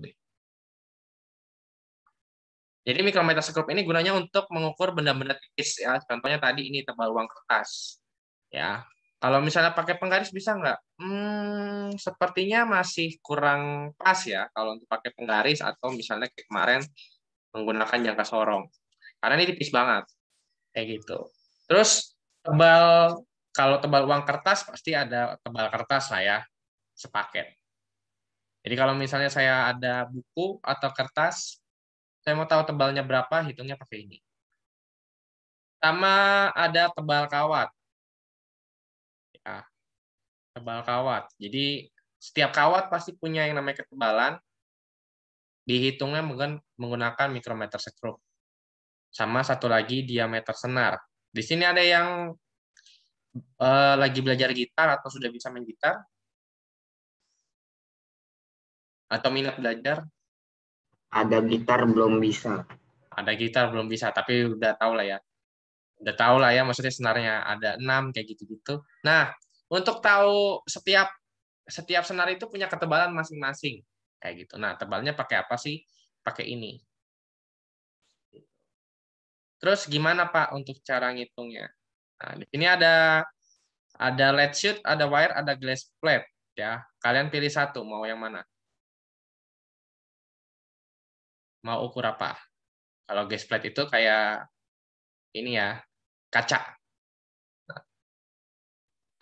deh. Jadi mikrometascope ini gunanya untuk mengukur benda-benda tipis ya. Contohnya tadi ini tebal uang kertas. Ya. Kalau misalnya pakai penggaris bisa nggak? Hmm, sepertinya masih kurang pas ya kalau untuk pakai penggaris atau misalnya kayak kemarin menggunakan jangka sorong. Karena ini tipis banget. Kayak gitu. Terus tebal kalau tebal uang kertas pasti ada tebal kertas lah ya sepaket. Jadi kalau misalnya saya ada buku atau kertas, saya mau tahu tebalnya berapa, hitungnya pakai ini. Sama ada tebal kawat. Ya, tebal kawat. Jadi setiap kawat pasti punya yang namanya ketebalan. Dihitungnya mungkin menggunakan mikrometer sekrup. Sama satu lagi diameter senar. Di sini ada yang eh, lagi belajar gitar atau sudah bisa main gitar, atau minat belajar? Ada gitar belum bisa. Ada gitar belum bisa, tapi udah tau lah ya. Udah tau lah ya, maksudnya senarnya ada enam kayak gitu-gitu. Nah, untuk tahu setiap setiap senar itu punya ketebalan masing-masing kayak gitu. Nah, tebalnya pakai apa sih? Pakai ini. Terus gimana Pak untuk cara ngitungnya? Nah, di sini ada ada lead sheet, ada wire, ada glass plate ya. Kalian pilih satu, mau yang mana? mau ukur apa? Kalau gas plate itu kayak ini ya, kaca.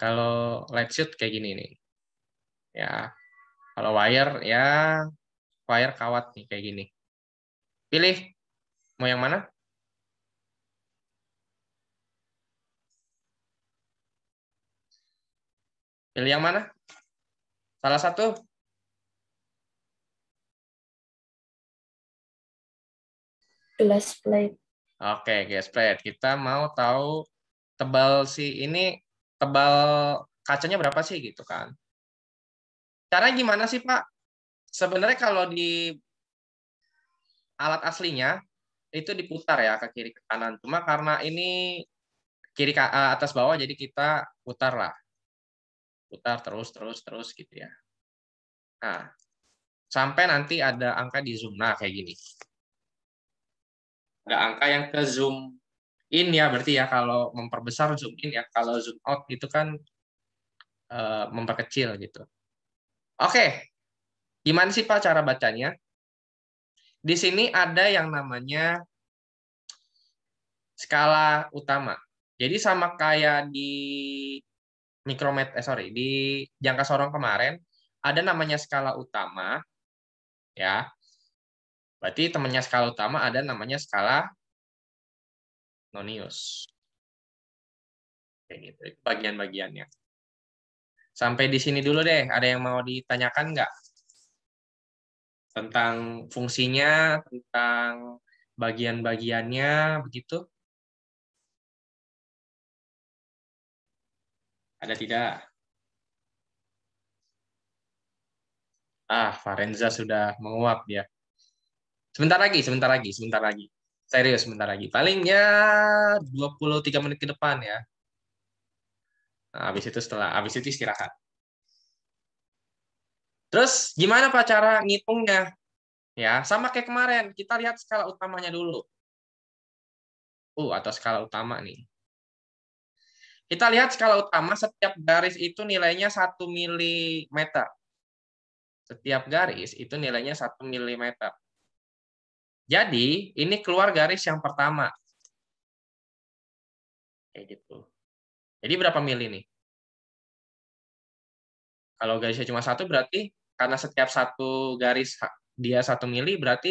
kalau light shoot kayak gini nih. Ya. Kalau wire ya wire kawat nih kayak gini. Pilih mau yang mana? Pilih yang mana? Salah satu glass plate. Oke, okay, glass plate. Kita mau tahu tebal si ini tebal kacanya berapa sih gitu kan. Cara gimana sih, Pak? Sebenarnya kalau di alat aslinya itu diputar ya ke kiri ke kanan. Cuma karena ini kiri eh, atas bawah jadi kita putar lah. Putar terus terus terus gitu ya. Nah, sampai nanti ada angka di zoom. Nah, kayak gini ada angka yang ke zoom in ya berarti ya kalau memperbesar zoom in ya kalau zoom out itu kan uh, memperkecil gitu. Oke, okay. gimana sih Pak cara bacanya? Di sini ada yang namanya skala utama. Jadi sama kayak di mikrometer eh sorry di jangka sorong kemarin ada namanya skala utama ya Berarti temannya skala utama ada namanya skala nonius. Kayak gitu, bagian-bagiannya. Sampai di sini dulu deh, ada yang mau ditanyakan nggak? Tentang fungsinya, tentang bagian-bagiannya, begitu? Ada tidak? Ah, Farenza sudah menguap dia. Sebentar lagi, sebentar lagi, sebentar lagi. Serius, sebentar lagi. Palingnya 23 menit ke depan ya. Nah, habis itu setelah habis itu istirahat. Terus gimana Pak cara ngitungnya? Ya, sama kayak kemarin, kita lihat skala utamanya dulu. Uh, atau skala utama nih. Kita lihat skala utama setiap garis itu nilainya 1 mm. Setiap garis itu nilainya 1 mm. Jadi, ini keluar garis yang pertama. Kayak gitu. Jadi berapa mili nih? Kalau garisnya cuma satu berarti karena setiap satu garis dia satu mili berarti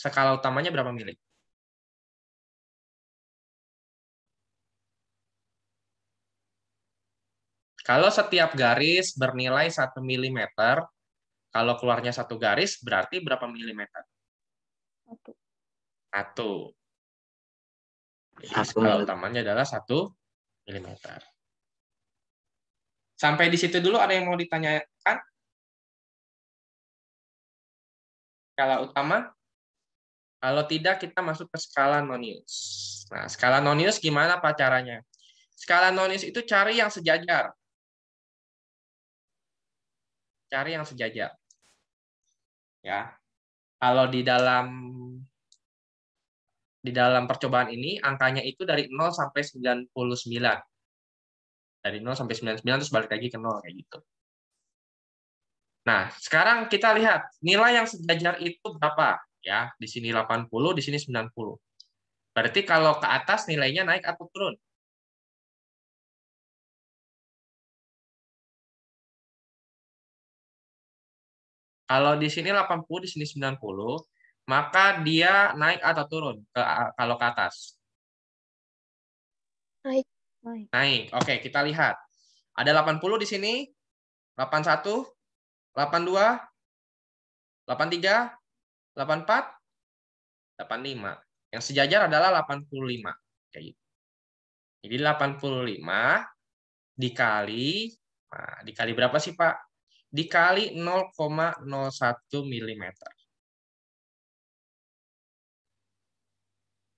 skala utamanya berapa mili? Kalau setiap garis bernilai 1 mm, kalau keluarnya satu garis berarti berapa milimeter? satu. Jadi satu skala utamanya adalah satu milimeter. Sampai di situ dulu ada yang mau ditanyakan? Skala utama? Kalau tidak, kita masuk ke skala nonius. Nah, skala nonius gimana Pak caranya? Skala nonius itu cari yang sejajar. Cari yang sejajar. Ya. Kalau di dalam di dalam percobaan ini angkanya itu dari 0 sampai 99. Dari 0 sampai 99 terus balik lagi ke 0 kayak gitu. Nah, sekarang kita lihat nilai yang sejajar itu berapa ya. Di sini 80, di sini 90. Berarti kalau ke atas nilainya naik atau turun? Kalau di sini 80, di sini 90, maka dia naik atau turun ke kalau ke atas? Naik. Naik. naik. Oke, kita lihat. Ada 80 di sini. 81, 82, 83, 84, 85. Yang sejajar adalah 85. Okay. Gitu. Jadi 85 dikali nah, dikali berapa sih, Pak? Dikali 0,01 mm.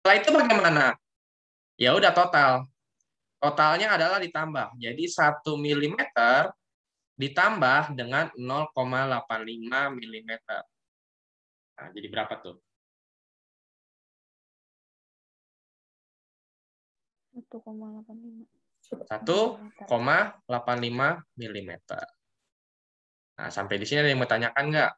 Setelah itu bagaimana? Ya udah total. Totalnya adalah ditambah. Jadi 1 mm ditambah dengan 0,85 mm. Nah, jadi berapa tuh? 1,85. 1,85 mm. Nah, sampai di sini ada yang mau tanyakan nggak?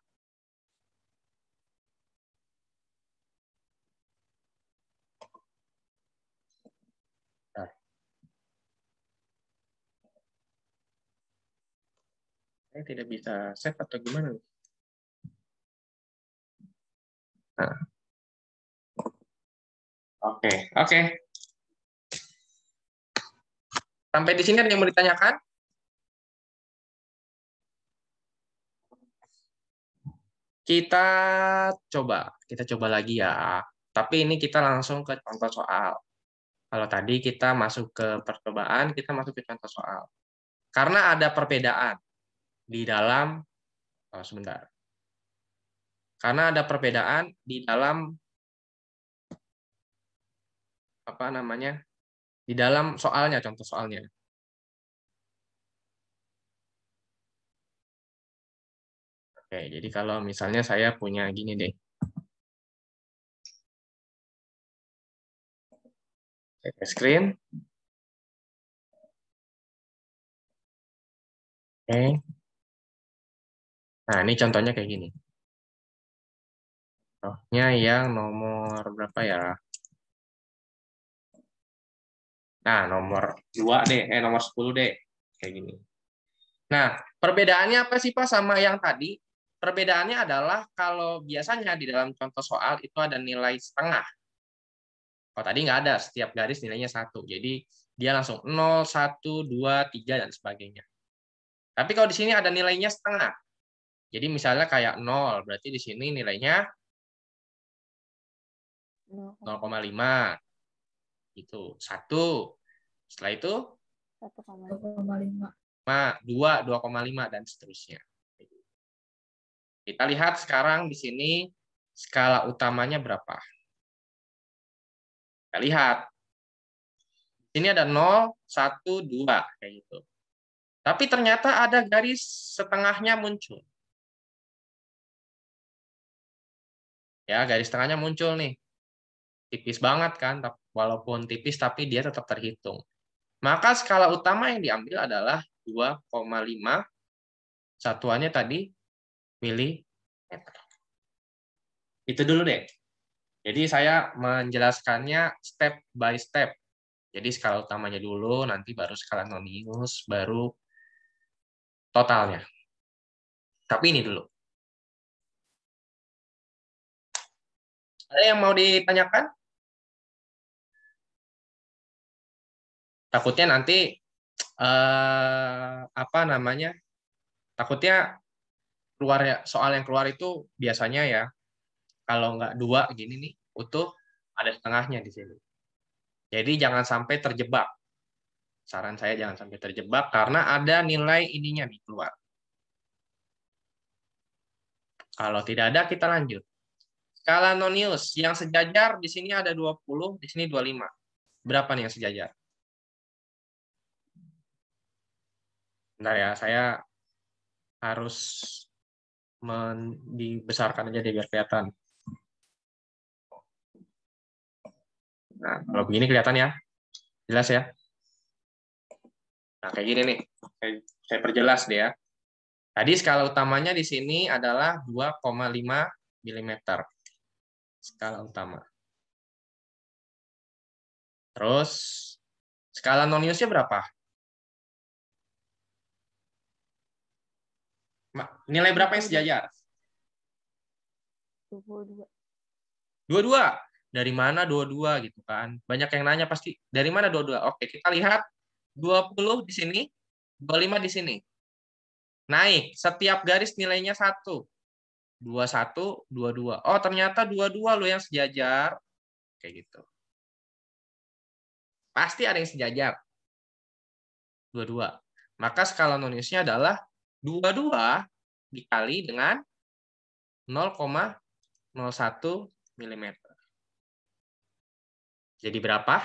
Saya tidak bisa save atau gimana nah. Oke, oke. Sampai di sini ada yang mau ditanyakan? Kita coba, kita coba lagi ya. Tapi ini kita langsung ke contoh soal. Kalau tadi kita masuk ke percobaan, kita masuk ke contoh soal. Karena ada perbedaan di dalam oh, sebentar. Karena ada perbedaan di dalam apa namanya? Di dalam soalnya contoh soalnya. Oke, jadi kalau misalnya saya punya gini deh. Saya screen. Oke. Nah, ini contohnya kayak gini. Contohnya yang nomor berapa ya? Nah, nomor 2 deh, eh nomor 10 deh. Kayak gini. Nah, perbedaannya apa sih Pak sama yang tadi? Perbedaannya adalah kalau biasanya di dalam contoh soal itu ada nilai setengah. Kalau tadi nggak ada, setiap garis nilainya satu. Jadi dia langsung 0, 1, 2, 3, dan sebagainya. Tapi kalau di sini ada nilainya setengah. Jadi misalnya kayak 0, berarti di sini nilainya 0,5. Itu 1. Setelah itu 1,5. 2, 2,5 dan seterusnya. Kita lihat sekarang di sini skala utamanya berapa. Kita lihat. Di sini ada 0, 1, 2 kayak gitu. Tapi ternyata ada garis setengahnya muncul. ya garis tengahnya muncul nih tipis banget kan walaupun tipis tapi dia tetap terhitung maka skala utama yang diambil adalah 2,5 satuannya tadi milimeter itu dulu deh jadi saya menjelaskannya step by step jadi skala utamanya dulu nanti baru skala nonius baru totalnya tapi ini dulu Ada yang mau ditanyakan? Takutnya nanti eh, apa namanya? Takutnya keluar ya soal yang keluar itu biasanya ya kalau nggak dua gini nih utuh ada setengahnya di sini. Jadi jangan sampai terjebak. Saran saya jangan sampai terjebak karena ada nilai ininya di keluar. Kalau tidak ada kita lanjut. Skala nonius yang sejajar di sini ada 20, di sini 25. Berapa nih yang sejajar? Bentar ya, saya harus dibesarkan aja deh biar kelihatan. Nah, kalau begini kelihatan ya. Jelas ya? Nah, kayak gini nih. saya perjelas deh ya. Tadi skala utamanya di sini adalah 2,5 mm skala utama. Terus skala noniusnya berapa? Nilai berapa yang sejajar? 22. 22. Dari mana 22 gitu kan? Banyak yang nanya pasti dari mana 22. Oke, kita lihat 20 di sini, 25 di sini. Naik, setiap garis nilainya satu dua satu dua dua oh ternyata dua dua lo yang sejajar kayak gitu pasti ada yang sejajar dua dua maka skala noniusnya adalah dua dua dikali dengan 0,01 mm. Jadi berapa?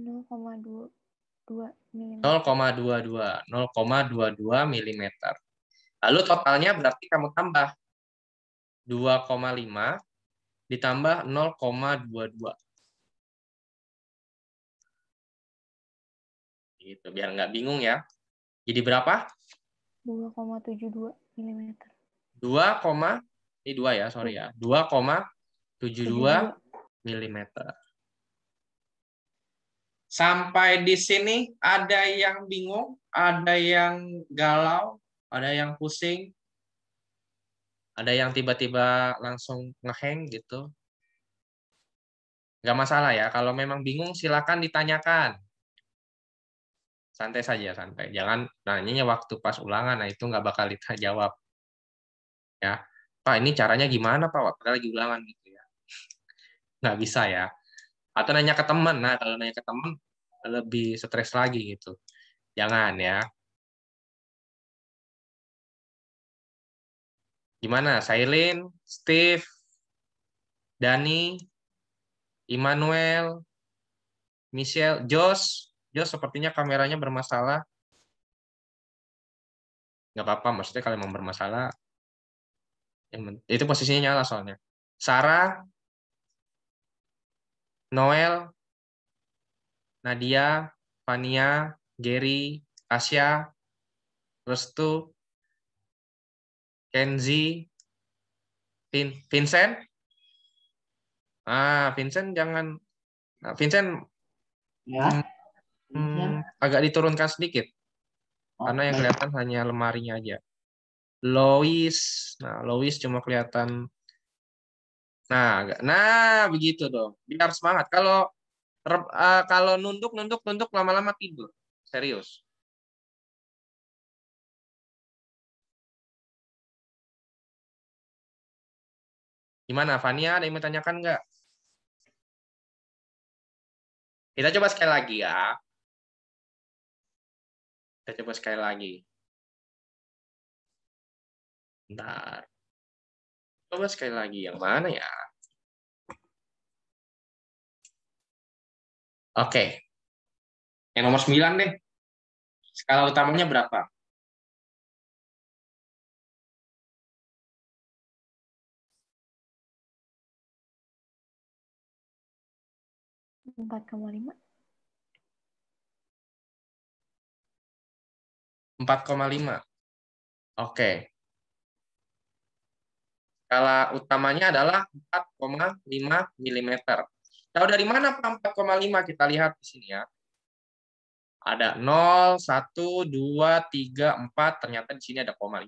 0,22 mm. 0,22 dua mm. Lalu totalnya berarti kamu tambah 2,5 ditambah 0,22. Gitu, biar nggak bingung ya. Jadi berapa? 2,72 mm. 2, ini 2 ya, sorry ya. 2,72 mm. Sampai di sini ada yang bingung, ada yang galau, ada yang pusing, ada yang tiba-tiba langsung ngeheng gitu. Gak masalah ya, kalau memang bingung silakan ditanyakan. Santai saja, santai. Jangan nanyanya waktu pas ulangan, nah itu nggak bakal jawab. Ya, Pak ini caranya gimana Pak? Kita lagi ulangan gitu ya. Nggak bisa ya atau nanya ke teman nah kalau nanya ke teman lebih stres lagi gitu jangan ya gimana Sailin Steve Dani Immanuel Michelle Jos Jos sepertinya kameranya bermasalah nggak apa-apa maksudnya kalau memang bermasalah itu posisinya nyala soalnya Sarah Noel, Nadia, Fania, Gary, Asia, Restu, Kenzi, Vin Vincent. Ah, Vincent jangan ah, Vincent ya. Hmm, agak diturunkan sedikit. Okay. Karena yang kelihatan hanya lemarinya aja. Lois. Nah, Lois cuma kelihatan Nah, nah begitu dong. Biar semangat. Kalau eh, kalau nunduk nunduk nunduk lama-lama tidur. Serius. Gimana, Fania? Ada yang mau tanyakan nggak? Kita coba sekali lagi ya. Kita coba sekali lagi. Bentar. Coba sekali lagi, yang mana ya? Oke. Yang nomor 9 deh. Skala utamanya berapa? Empat koma lima. Empat koma lima. Oke. Skala utamanya adalah 4,5 mm. Tahu dari mana 4,5 kita lihat di sini ya. Ada 0, 1, 2, 3, 4. Ternyata di sini ada 0,5.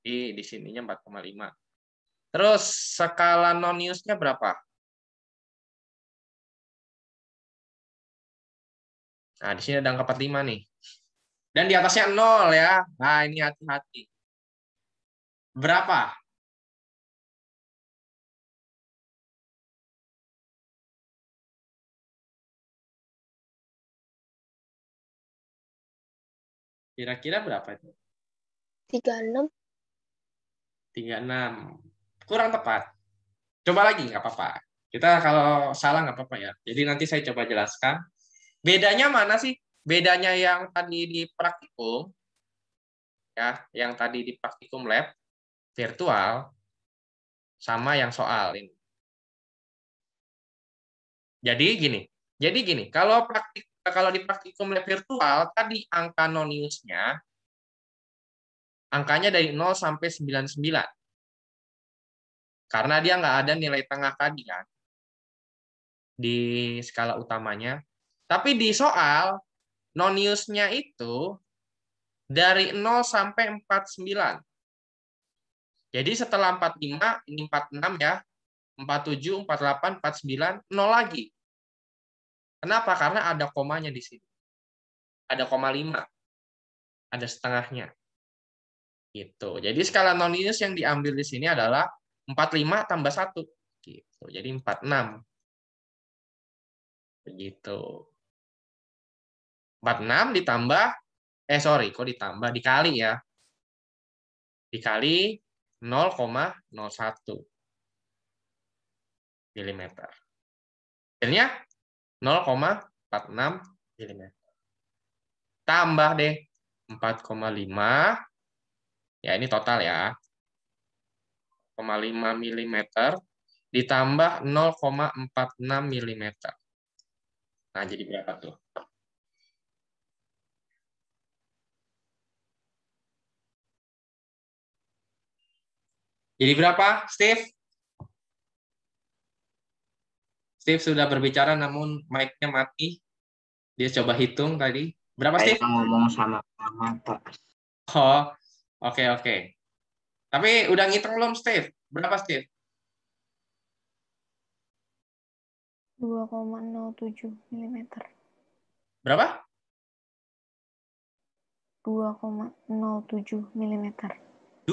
Jadi di sininya 4,5. Terus skala noniusnya berapa? Nah, di sini ada angka 45 nih. Dan di atasnya 0 ya. Nah, ini hati-hati berapa? Kira-kira berapa itu? 36. 36. Kurang tepat. Coba lagi, nggak apa-apa. Kita kalau salah nggak apa-apa ya. Jadi nanti saya coba jelaskan. Bedanya mana sih? Bedanya yang tadi di praktikum, ya, yang tadi di praktikum lab, virtual sama yang soal ini. Jadi gini, jadi gini, kalau praktik kalau di praktikum lab virtual tadi angka noniusnya angkanya dari 0 sampai 99. Karena dia nggak ada nilai tengah tadi kan di skala utamanya. Tapi di soal noniusnya itu dari 0 sampai 49. Jadi setelah 45, ini 46 ya, 47, 48, 49, 0 lagi. Kenapa? Karena ada komanya di sini. Ada koma 5. Ada setengahnya. Gitu. Jadi skala nonlinear yang diambil di sini adalah 45 tambah 1. Gitu. Jadi 46. Begitu. 46 ditambah, eh sorry, kok ditambah? Dikali ya. Dikali 0,01 mm. Hasilnya 0,46 mm. Tambah deh 4,5. Ya ini total ya. 0,5 mm ditambah 0,46 mm. Nah, jadi berapa tuh? Jadi berapa, Steve? Steve sudah berbicara namun mic-nya mati. Dia coba hitung tadi. Berapa, Saya ngomong sama-sama, Pak. Oh, oke, okay, oke. Okay. Tapi udah ngitung belum, Steve? Berapa, Steve? 2,07 mm. Berapa? 2,07 mm. 2?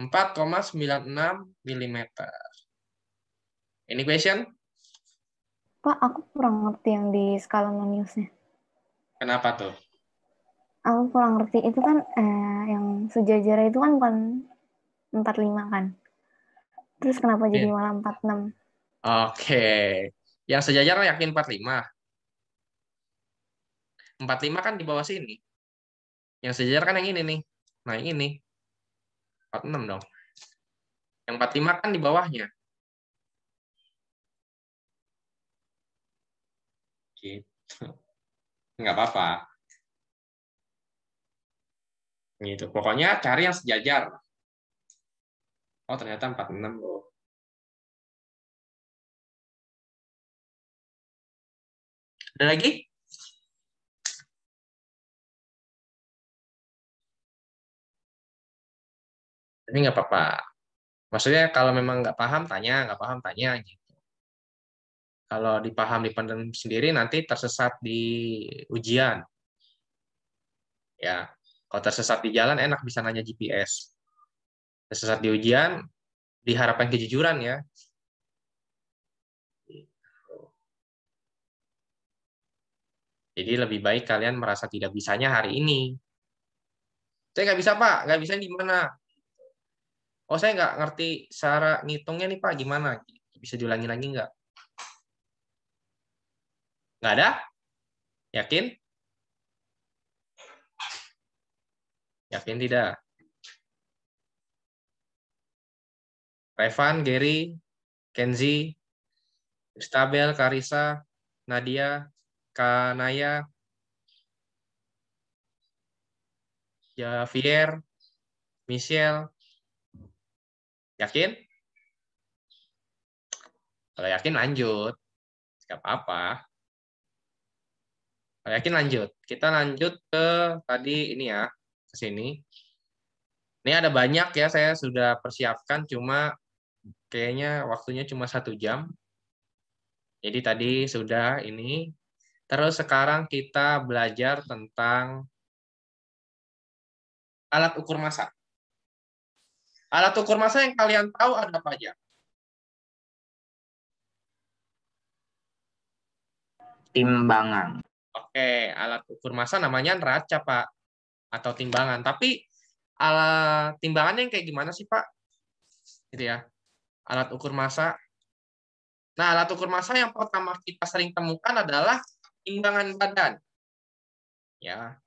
4,96 mm. Ini question? Pak, aku kurang ngerti yang di skala Maniusnya. Kenapa tuh? Aku kurang ngerti. Itu kan eh, yang sejajarnya itu kan bukan 45 kan? Terus kenapa jadi yeah. malah 46? Oke. Okay. Yang sejajar yakin 45. 45 kan di bawah sini. Yang sejajar kan yang ini nih. Nah, yang ini. 46 dong. Yang 45 kan di bawahnya. Gitu. Nggak apa-apa. Gitu. Pokoknya cari yang sejajar. Oh, ternyata 46 loh. Ada lagi? Ini nggak apa-apa. Maksudnya kalau memang nggak paham tanya, nggak paham tanya gitu. Kalau dipaham pandem sendiri nanti tersesat di ujian. Ya, kalau tersesat di jalan enak bisa nanya GPS. Tersesat di ujian diharapkan kejujuran ya. Jadi lebih baik kalian merasa tidak bisanya hari ini. Saya nggak bisa pak, nggak bisa di mana oh saya nggak ngerti cara ngitungnya nih Pak, gimana? Bisa diulangi lagi nggak? Nggak ada? Yakin? Yakin tidak? Revan, Gary, Kenzi, Stabel, Karisa, Nadia, Kanaya, Javier, Michelle, Yakin? Kalau yakin lanjut. Gak apa-apa. Kalau yakin lanjut. Kita lanjut ke tadi ini ya, ke sini. Ini ada banyak ya, saya sudah persiapkan, cuma kayaknya waktunya cuma satu jam. Jadi tadi sudah ini. Terus sekarang kita belajar tentang alat ukur masak. Alat ukur massa yang kalian tahu ada apa aja? Timbangan. Oke, alat ukur massa namanya neraca, Pak. Atau timbangan. Tapi alat timbangannya yang kayak gimana sih, Pak? Gitu ya. Alat ukur massa. Nah, alat ukur massa yang pertama kita sering temukan adalah timbangan badan. Ya.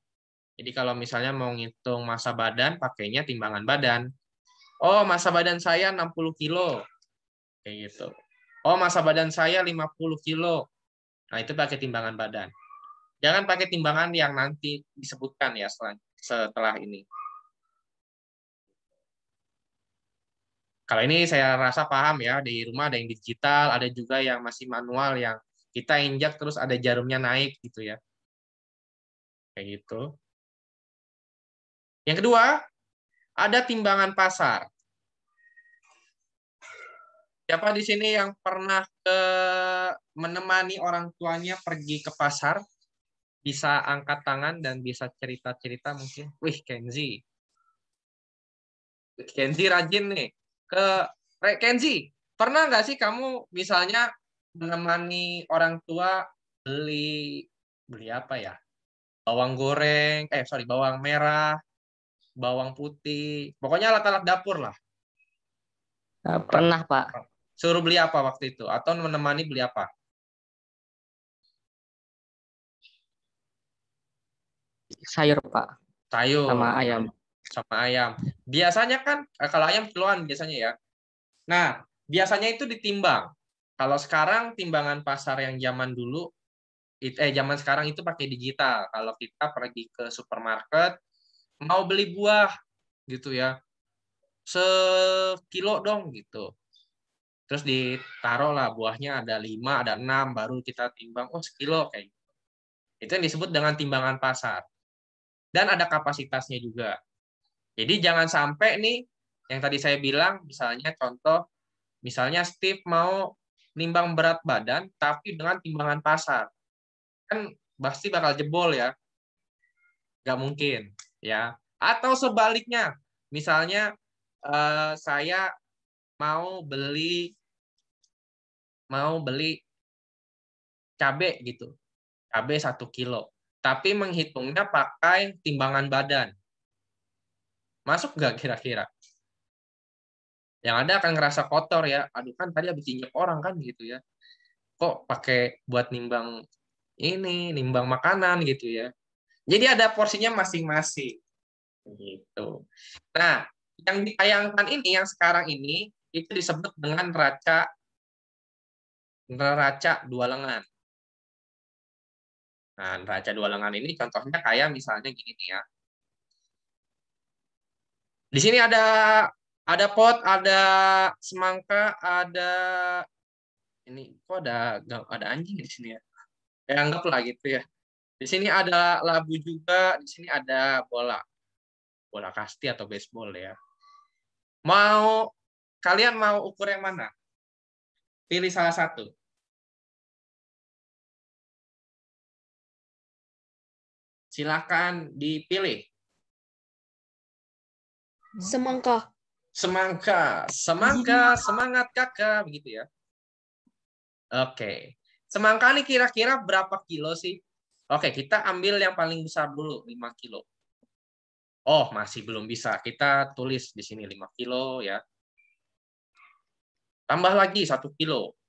Jadi kalau misalnya mau ngitung massa badan, pakainya timbangan badan Oh, masa badan saya 60 kilo. Kayak gitu. Oh, masa badan saya 50 kilo. Nah, itu pakai timbangan badan. Jangan pakai timbangan yang nanti disebutkan ya setelah ini. Kalau ini saya rasa paham ya, di rumah ada yang digital, ada juga yang masih manual yang kita injak terus ada jarumnya naik gitu ya. Kayak gitu. Yang kedua, ada timbangan pasar. Siapa di sini yang pernah ke menemani orang tuanya pergi ke pasar? Bisa angkat tangan dan bisa cerita-cerita mungkin. Wih, Kenzi. Kenzi rajin nih. Ke Kenzi, pernah nggak sih kamu misalnya menemani orang tua beli beli apa ya? Bawang goreng, eh sorry, bawang merah, bawang putih, pokoknya alat-alat dapur lah. Ah, pernah, Pak. Suruh beli apa waktu itu? Atau menemani beli apa? Sayur, Pak. Sayur. Sama ayam. Sama ayam. Biasanya kan, eh, kalau ayam keluhan biasanya ya. Nah, biasanya itu ditimbang. Kalau sekarang timbangan pasar yang zaman dulu, eh zaman sekarang itu pakai digital. Kalau kita pergi ke supermarket, mau beli buah gitu ya sekilo dong gitu terus ditaruh lah buahnya ada lima ada enam baru kita timbang oh sekilo kayak gitu itu yang disebut dengan timbangan pasar dan ada kapasitasnya juga jadi jangan sampai nih yang tadi saya bilang misalnya contoh misalnya Steve mau nimbang berat badan tapi dengan timbangan pasar kan pasti bakal jebol ya nggak mungkin ya atau sebaliknya misalnya eh, saya mau beli mau beli cabe gitu cabe satu kilo tapi menghitungnya pakai timbangan badan masuk nggak kira-kira yang ada akan ngerasa kotor ya aduh kan tadi habis injek orang kan gitu ya kok pakai buat nimbang ini nimbang makanan gitu ya jadi ada porsinya masing-masing. Gitu. Nah, yang ditayangkan ini yang sekarang ini itu disebut dengan raca neraca dua lengan. Nah, neraca dua lengan ini contohnya kayak misalnya gini nih ya. Di sini ada ada pot, ada semangka, ada ini kok ada ada anjing di sini ya. Ya anggaplah gitu ya. Di sini ada labu juga, di sini ada bola. Bola kasti atau baseball ya. Mau kalian mau ukur yang mana? Pilih salah satu. Silakan dipilih. Semangka. Semangka, semangka, semangat kakak begitu ya. Oke. Semangka ini kira-kira berapa kilo sih? Oke, kita ambil yang paling besar dulu, 5 kilo. Oh, masih belum bisa. Kita tulis di sini 5 kilo ya. Tambah lagi 1 kilo.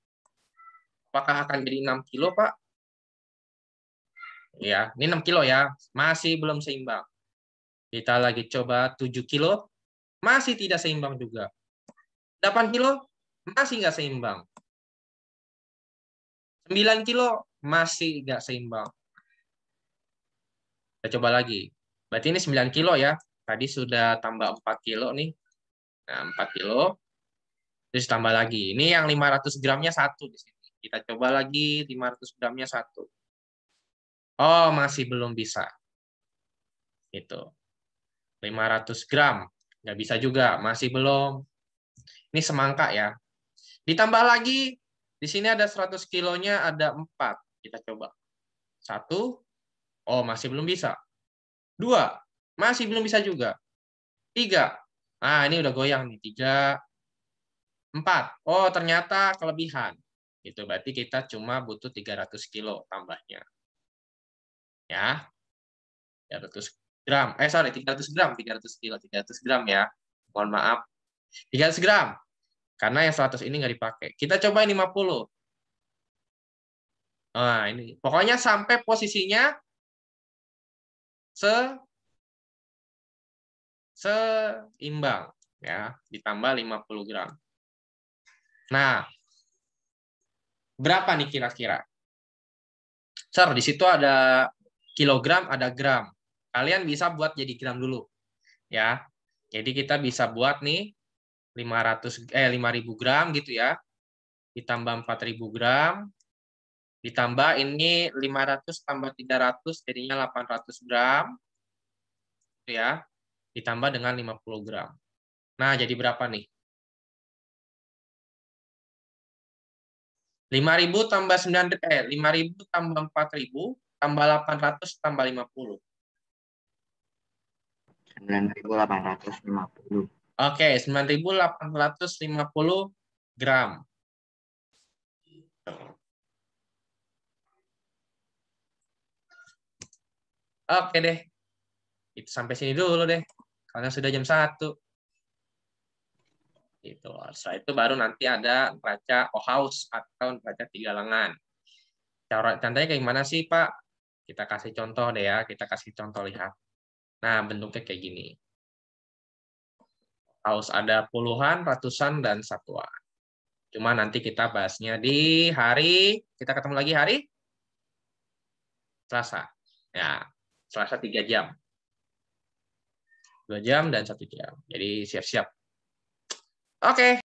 Apakah akan jadi 6 kilo, Pak? Ya, ini 6 kilo ya. Masih belum seimbang. Kita lagi coba 7 kilo. Masih tidak seimbang juga. 8 kilo masih nggak seimbang. 9 kilo masih nggak seimbang. Kita coba lagi. Berarti ini 9 kilo ya. Tadi sudah tambah 4 kilo nih. Nah, 4 kilo. Terus tambah lagi. Ini yang 500 gramnya satu di sini. Kita coba lagi 500 gramnya satu. Oh, masih belum bisa. Itu. 500 gram. Nggak bisa juga. Masih belum. Ini semangka ya. Ditambah lagi, di sini ada 100 kilonya ada 4. Kita coba. Satu, Oh, masih belum bisa. Dua, masih belum bisa juga. Tiga, ah ini udah goyang nih. Tiga, empat, oh ternyata kelebihan. Itu berarti kita cuma butuh 300 kilo tambahnya. Ya, 300 gram. Eh, sorry, 300 gram, 300 kilo, 300 gram ya. Mohon maaf. 300 gram. Karena yang 100 ini nggak dipakai. Kita coba yang 50. Nah, ini. Pokoknya sampai posisinya se seimbang ya ditambah 50 gram. Nah, berapa nih kira-kira? Sir, di situ ada kilogram, ada gram. Kalian bisa buat jadi gram dulu. Ya. Jadi kita bisa buat nih 500 eh 5000 gram gitu ya. Ditambah 4000 gram Ditambah ini 500 tambah 300 jadinya 800 gram. Gitu ya. Ditambah dengan 50 gram. Nah, jadi berapa nih? 5000 tambah 9 eh 5000 tambah 4000 tambah 800 tambah 50. 9850. Oke, okay, 9850 gram. Oke deh. Itu sampai sini dulu deh. Karena sudah jam 1. Itu Setelah itu baru nanti ada raja oh house atau raja tiga lengan. Cara contohnya kayak gimana sih, Pak? Kita kasih contoh deh ya, kita kasih contoh lihat. Nah, bentuknya kayak gini. Haus ada puluhan, ratusan, dan satuan. Cuma nanti kita bahasnya di hari, kita ketemu lagi hari Selasa. Ya, Selasa tiga jam. Dua jam dan satu jam. Jadi siap-siap. Oke. Okay.